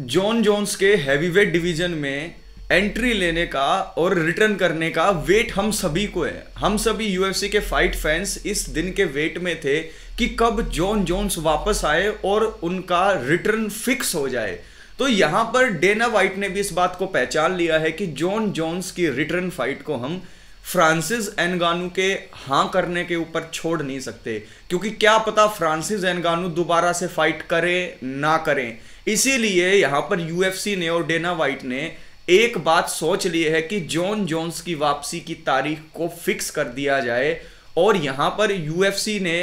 John Jones के heavyweight division में entry लेने का और रिटर्न करने का वेट हम सभी को है हम सभी यूएफसी के फाइट फैंस इस दिन के वेट में थे कि कब जॉन जोन्स वापस आए और उनका रिटर्न फिक्स हो जाए तो यहां पर डेना वाइट ने भी इस बात को पहचान लिया है कि जॉन जोन्स की रिटर्न फाइट को हम फ्रांसिस एनगानू के हाँ करने के ऊपर छोड़ नहीं सकते क्योंकि क्या पता फ्रांसिस एनगानू दोबारा से फाइट करे ना करें इसीलिए यहाँ पर यूएफसी ने और डेना वाइट ने एक बात सोच ली है कि जॉन जोन्स की वापसी की तारीख को फिक्स कर दिया जाए और यहाँ पर यूएफसी ने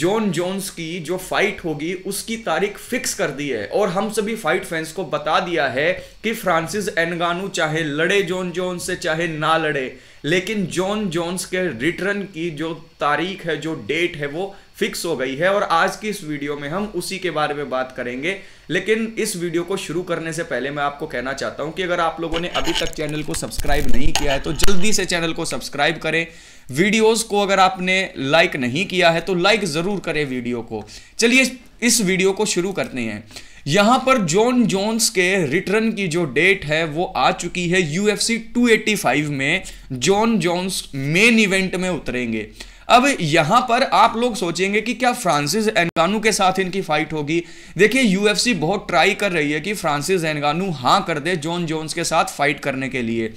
जॉन जोन्स की जो फाइट होगी उसकी तारीख फिक्स कर दी है और हम सभी फाइट फैंस को बता दिया है कि फ्रांसिस एनगानू चाहे लड़े जॉन जोन्स से चाहे ना लड़े लेकिन जॉन जॉन्स के रिटर्न की जो तारीख है जो डेट है वो फिक्स हो गई है और आज की इस वीडियो में हम उसी के बारे में बात करेंगे लेकिन इस वीडियो को शुरू करने से पहले मैं आपको कहना चाहता हूं कि अगर आप लोगों ने अभी तक चैनल को सब्सक्राइब नहीं किया है तो जल्दी से चैनल को सब्सक्राइब करें वीडियोस को अगर आपने लाइक नहीं किया है तो लाइक ज़रूर करें वीडियो को चलिए इस वीडियो को शुरू करते हैं यहां पर जॉन जोन्स के रिटर्न की जो डेट है वो आ चुकी है यूएफसी 285 में जॉन जोन्स मेन इवेंट में उतरेंगे अब यहां पर आप लोग सोचेंगे कि क्या फ्रांसिस एनगानू के साथ इनकी फाइट होगी देखिए यूएफसी बहुत ट्राई कर रही है कि फ्रांसिस एनगानू हां कर दे जॉन जोन्स के साथ फाइट करने के लिए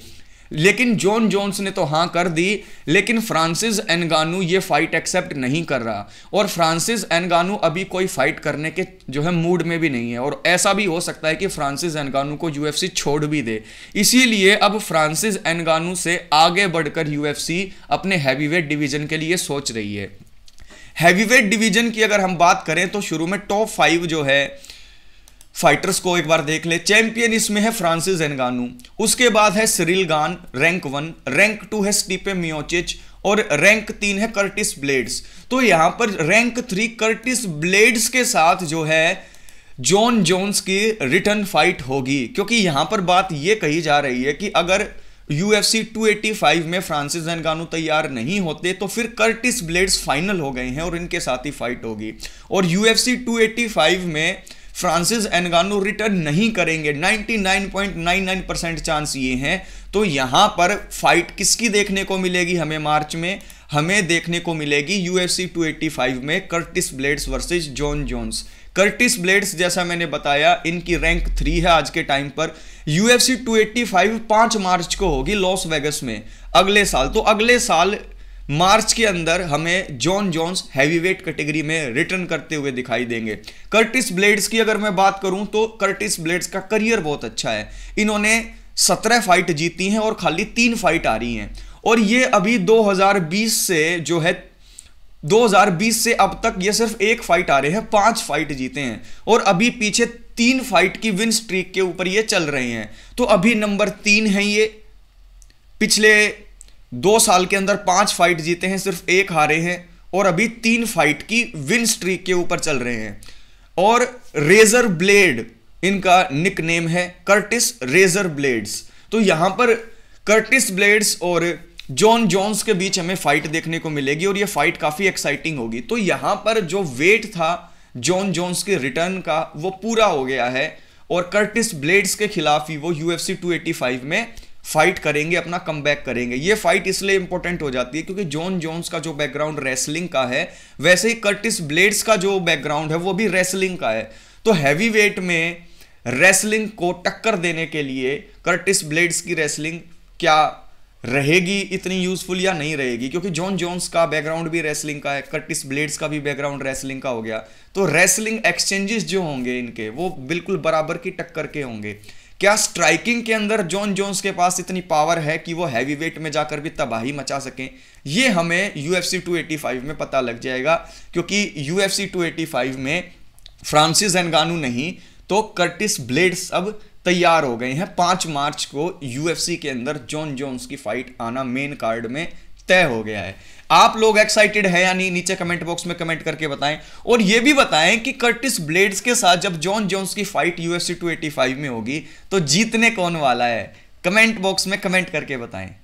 लेकिन जॉन जोन्स ने तो हाँ कर दी लेकिन फ्रांसिस एनगानू ये फाइट एक्सेप्ट नहीं कर रहा और फ्रांसिस एनगानू अभी कोई फाइट करने के जो है मूड में भी नहीं है और ऐसा भी हो सकता है कि फ्रांसिस एनगानू को यूएफसी छोड़ भी दे इसीलिए अब फ्रांसिस एनगानू से आगे बढ़कर यूएफसी अपने हैवीवेट डिवीजन के लिए सोच रही है हैवीवेट डिवीजन की अगर हम बात करें तो शुरू में टॉप फाइव जो है फाइटर्स को एक बार देख ले चैंपियन इसमें है फ्रांसिस एनगानू उसके बाद है Ciryl Gane rank one rank to है स्टीपे मियोचिच और रैंक तीन है कर्टिस ब्लेड्स तो यहां पर रैंक थ्री कर्टिस ब्लेड्स के साथ जो है जॉन जोन्स की रिटर्न फाइट होगी क्योंकि यहां पर बात यह कही जा रही है कि अगर यूएफसी 285 में फ्रांसिस एनगानू तैयार नहीं होते तो फिर कर्टिस ब्लेड्स फाइनल हो गए हैं और इनके साथ ही फाइट होगी और यूएफसी 285 में फ्रांसिस एनगानो रिटर्न नहीं करेंगे 99.99 परसेंट चांस ये हैं तो यहां पर फाइट किसकी देखने को मिलेगी हमें मार्च में हमें देखने को मिलेगी यूएफसी 285 में Curtis Blaydes versus Jon Jones Curtis Blaydes जैसा मैंने बताया इनकी रैंक थ्री है आज के टाइम पर यूएफसी 285 5 मार्च को होगी लॉस वेगस में अगले साल तो अगले साल मार्च के अंदर हमें जॉन जॉन्स हैवीवेट कैटेगरी में रिटर्न करते हुए दिखाई देंगे कर्टिस ब्लेड्स की अगर मैं बात करूं तो कर्टिस ब्लेड्स का करियर बहुत अच्छा है इन्होंने सत्रह फाइट जीती हैं और खाली तीन फाइट आ रही हैं और ये अभी 2020 से जो है 2020 से अब तक ये सिर्फ एक फाइट आ रहे हैं पांच फाइट जीते हैं और अभी पीछे तीन फाइट की विन स्ट्रीक के ऊपर ये चल रहे हैं तो अभी नंबर तीन है ये पिछले दो साल के अंदर पांच फाइट जीते हैं सिर्फ एक हारे हैं और अभी तीन फाइट की विन स्ट्रीक के ऊपर चल रहे हैं और रेजर ब्लेड इनका निक नेम है कर्टिस रेजर ब्लेड्स तो यहां पर कर्टिस ब्लेड्स और जॉन जॉन्स के बीच हमें फाइट देखने को मिलेगी और यह फाइट काफ़ी एक्साइटिंग होगी तो यहां पर जो वेट था जॉन जॉन्स के रिटर्न का वो पूरा हो गया है और कर्टिस ब्लेड्स के खिलाफ ही वो यूएफसी 285 में फाइट करेंगे अपना कम करेंगे ये फाइट इसलिए इंपॉर्टेंट हो जाती है क्योंकि जॉन जोन्स का जो बैकग्राउंड रेसलिंग का है वैसे ही कर्टिस ब्लेड्स का जो बैकग्राउंड है वो भी रेसलिंग का है तो हैवी वेट में रेसलिंग को टक्कर देने के लिए कर्टिस ब्लेड्स की रेसलिंग क्या रहेगी इतनी यूजफुल या नहीं रहेगी क्योंकि जॉन जोन्स का बैकग्राउंड भी रेसलिंग का है कर्टिस ब्लेड्स का भी बैकग्राउंड रेसलिंग का हो गया तो रेसलिंग एक्सचेंजेस जो होंगे इनके वो बिल्कुल बराबर की टक्कर के होंगे क्या स्ट्राइकिंग के अंदर जॉन जोन्स के पास इतनी पावर है कि वो हैवी वेट में जाकर भी तबाही मचा सकें ये हमें यू 285 में पता लग जाएगा क्योंकि यू एफ 285 में फ्रांसिस एनगानू नहीं तो कर्टिस ब्लेड्स अब तैयार हो गए हैं पाँच मार्च को यूएफसी के अंदर जॉन जोन्स की फाइट आना मेन कार्ड में तय हो गया है आप लोग एक्साइटेड है या नहीं नीचे कमेंट बॉक्स में कमेंट करके बताएं और यह भी बताएं कि कर्टिस ब्लेड्स के साथ जब जॉन जोन्स की फाइट यूएससी 285 में होगी तो जीतने कौन वाला है कमेंट बॉक्स में कमेंट करके बताएं